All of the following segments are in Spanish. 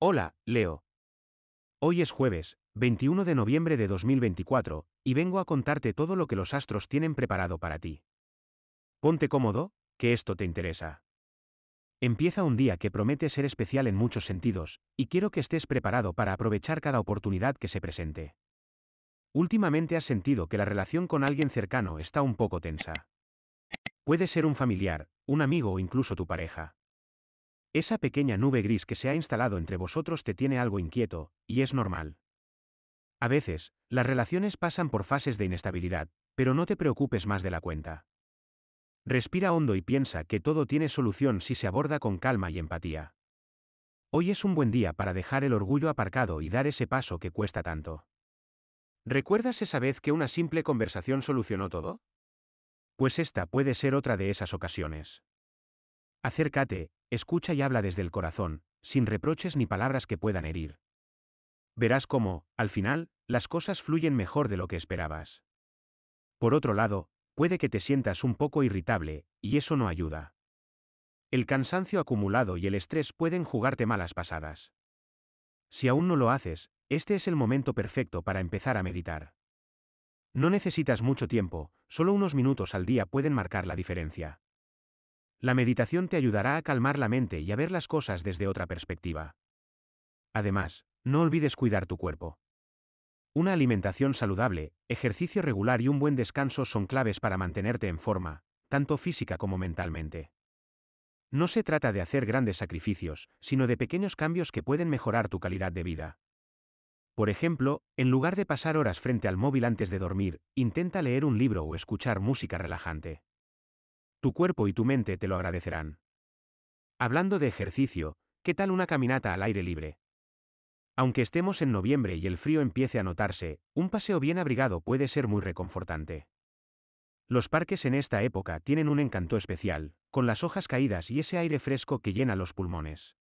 Hola, Leo. Hoy es jueves, 21 de noviembre de 2024, y vengo a contarte todo lo que los astros tienen preparado para ti. Ponte cómodo, que esto te interesa. Empieza un día que promete ser especial en muchos sentidos, y quiero que estés preparado para aprovechar cada oportunidad que se presente. Últimamente has sentido que la relación con alguien cercano está un poco tensa. Puede ser un familiar, un amigo o incluso tu pareja. Esa pequeña nube gris que se ha instalado entre vosotros te tiene algo inquieto, y es normal. A veces, las relaciones pasan por fases de inestabilidad, pero no te preocupes más de la cuenta. Respira hondo y piensa que todo tiene solución si se aborda con calma y empatía. Hoy es un buen día para dejar el orgullo aparcado y dar ese paso que cuesta tanto. ¿Recuerdas esa vez que una simple conversación solucionó todo? Pues esta puede ser otra de esas ocasiones. Acércate, Escucha y habla desde el corazón, sin reproches ni palabras que puedan herir. Verás cómo, al final, las cosas fluyen mejor de lo que esperabas. Por otro lado, puede que te sientas un poco irritable, y eso no ayuda. El cansancio acumulado y el estrés pueden jugarte malas pasadas. Si aún no lo haces, este es el momento perfecto para empezar a meditar. No necesitas mucho tiempo, solo unos minutos al día pueden marcar la diferencia. La meditación te ayudará a calmar la mente y a ver las cosas desde otra perspectiva. Además, no olvides cuidar tu cuerpo. Una alimentación saludable, ejercicio regular y un buen descanso son claves para mantenerte en forma, tanto física como mentalmente. No se trata de hacer grandes sacrificios, sino de pequeños cambios que pueden mejorar tu calidad de vida. Por ejemplo, en lugar de pasar horas frente al móvil antes de dormir, intenta leer un libro o escuchar música relajante tu cuerpo y tu mente te lo agradecerán. Hablando de ejercicio, ¿qué tal una caminata al aire libre? Aunque estemos en noviembre y el frío empiece a notarse, un paseo bien abrigado puede ser muy reconfortante. Los parques en esta época tienen un encanto especial, con las hojas caídas y ese aire fresco que llena los pulmones.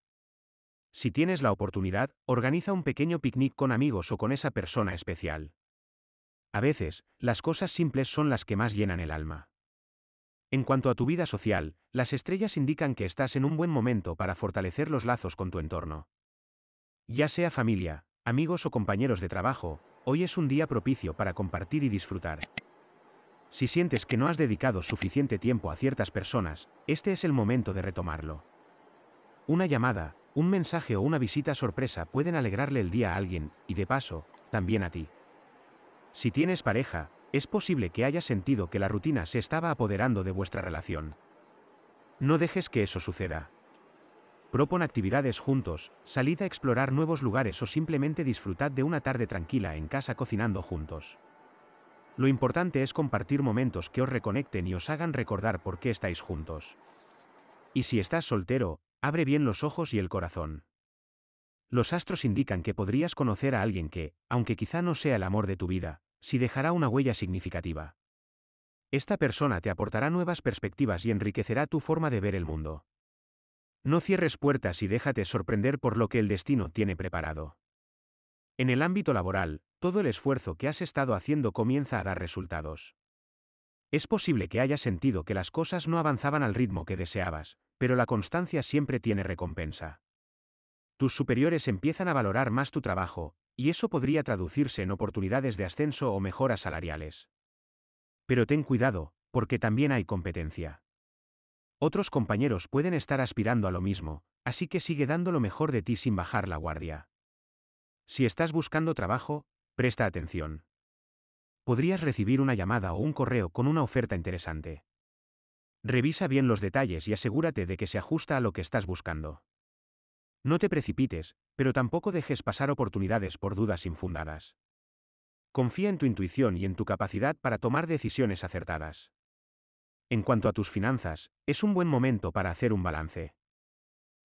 Si tienes la oportunidad, organiza un pequeño picnic con amigos o con esa persona especial. A veces, las cosas simples son las que más llenan el alma. En cuanto a tu vida social, las estrellas indican que estás en un buen momento para fortalecer los lazos con tu entorno. Ya sea familia, amigos o compañeros de trabajo, hoy es un día propicio para compartir y disfrutar. Si sientes que no has dedicado suficiente tiempo a ciertas personas, este es el momento de retomarlo. Una llamada, un mensaje o una visita sorpresa pueden alegrarle el día a alguien, y de paso, también a ti. Si tienes pareja, es posible que hayas sentido que la rutina se estaba apoderando de vuestra relación. No dejes que eso suceda. Propon actividades juntos, salid a explorar nuevos lugares o simplemente disfrutad de una tarde tranquila en casa cocinando juntos. Lo importante es compartir momentos que os reconecten y os hagan recordar por qué estáis juntos. Y si estás soltero, abre bien los ojos y el corazón. Los astros indican que podrías conocer a alguien que, aunque quizá no sea el amor de tu vida, si dejará una huella significativa. Esta persona te aportará nuevas perspectivas y enriquecerá tu forma de ver el mundo. No cierres puertas y déjate sorprender por lo que el destino tiene preparado. En el ámbito laboral, todo el esfuerzo que has estado haciendo comienza a dar resultados. Es posible que hayas sentido que las cosas no avanzaban al ritmo que deseabas, pero la constancia siempre tiene recompensa tus superiores empiezan a valorar más tu trabajo, y eso podría traducirse en oportunidades de ascenso o mejoras salariales. Pero ten cuidado, porque también hay competencia. Otros compañeros pueden estar aspirando a lo mismo, así que sigue dando lo mejor de ti sin bajar la guardia. Si estás buscando trabajo, presta atención. Podrías recibir una llamada o un correo con una oferta interesante. Revisa bien los detalles y asegúrate de que se ajusta a lo que estás buscando. No te precipites, pero tampoco dejes pasar oportunidades por dudas infundadas. Confía en tu intuición y en tu capacidad para tomar decisiones acertadas. En cuanto a tus finanzas, es un buen momento para hacer un balance.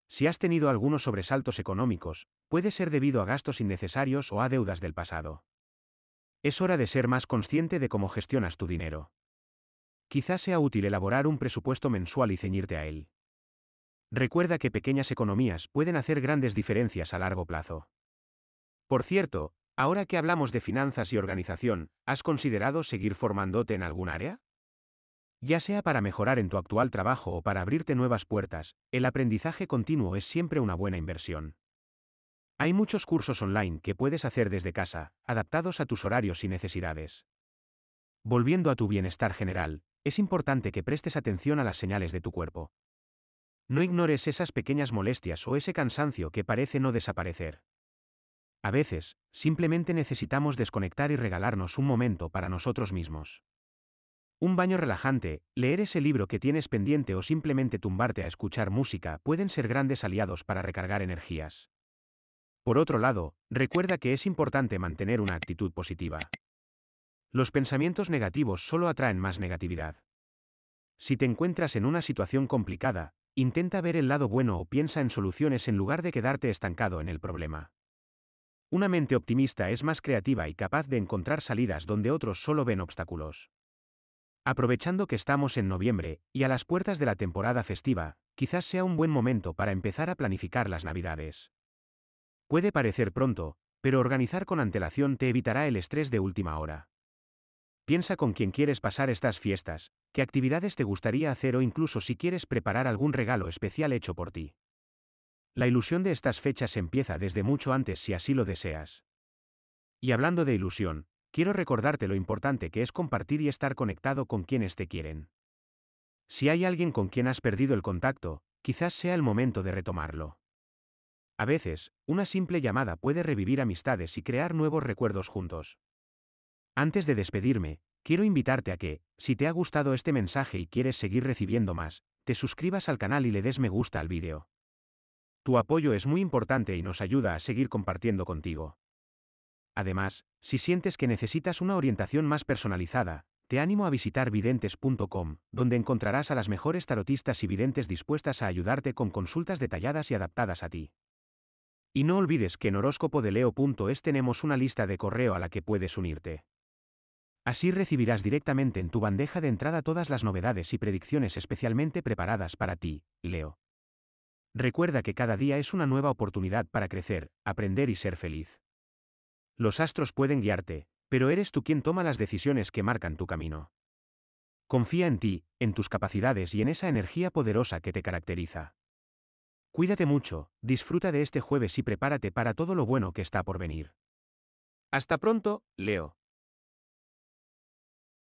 Si has tenido algunos sobresaltos económicos, puede ser debido a gastos innecesarios o a deudas del pasado. Es hora de ser más consciente de cómo gestionas tu dinero. Quizás sea útil elaborar un presupuesto mensual y ceñirte a él. Recuerda que pequeñas economías pueden hacer grandes diferencias a largo plazo. Por cierto, ahora que hablamos de finanzas y organización, ¿has considerado seguir formándote en algún área? Ya sea para mejorar en tu actual trabajo o para abrirte nuevas puertas, el aprendizaje continuo es siempre una buena inversión. Hay muchos cursos online que puedes hacer desde casa, adaptados a tus horarios y necesidades. Volviendo a tu bienestar general, es importante que prestes atención a las señales de tu cuerpo. No ignores esas pequeñas molestias o ese cansancio que parece no desaparecer. A veces, simplemente necesitamos desconectar y regalarnos un momento para nosotros mismos. Un baño relajante, leer ese libro que tienes pendiente o simplemente tumbarte a escuchar música pueden ser grandes aliados para recargar energías. Por otro lado, recuerda que es importante mantener una actitud positiva. Los pensamientos negativos solo atraen más negatividad. Si te encuentras en una situación complicada, Intenta ver el lado bueno o piensa en soluciones en lugar de quedarte estancado en el problema. Una mente optimista es más creativa y capaz de encontrar salidas donde otros solo ven obstáculos. Aprovechando que estamos en noviembre y a las puertas de la temporada festiva, quizás sea un buen momento para empezar a planificar las navidades. Puede parecer pronto, pero organizar con antelación te evitará el estrés de última hora. Piensa con quién quieres pasar estas fiestas, qué actividades te gustaría hacer o incluso si quieres preparar algún regalo especial hecho por ti. La ilusión de estas fechas empieza desde mucho antes si así lo deseas. Y hablando de ilusión, quiero recordarte lo importante que es compartir y estar conectado con quienes te quieren. Si hay alguien con quien has perdido el contacto, quizás sea el momento de retomarlo. A veces, una simple llamada puede revivir amistades y crear nuevos recuerdos juntos. Antes de despedirme, quiero invitarte a que, si te ha gustado este mensaje y quieres seguir recibiendo más, te suscribas al canal y le des me gusta al vídeo. Tu apoyo es muy importante y nos ayuda a seguir compartiendo contigo. Además, si sientes que necesitas una orientación más personalizada, te animo a visitar videntes.com, donde encontrarás a las mejores tarotistas y videntes dispuestas a ayudarte con consultas detalladas y adaptadas a ti. Y no olvides que en horóscopo de Leo.es tenemos una lista de correo a la que puedes unirte. Así recibirás directamente en tu bandeja de entrada todas las novedades y predicciones especialmente preparadas para ti, Leo. Recuerda que cada día es una nueva oportunidad para crecer, aprender y ser feliz. Los astros pueden guiarte, pero eres tú quien toma las decisiones que marcan tu camino. Confía en ti, en tus capacidades y en esa energía poderosa que te caracteriza. Cuídate mucho, disfruta de este jueves y prepárate para todo lo bueno que está por venir. Hasta pronto, Leo.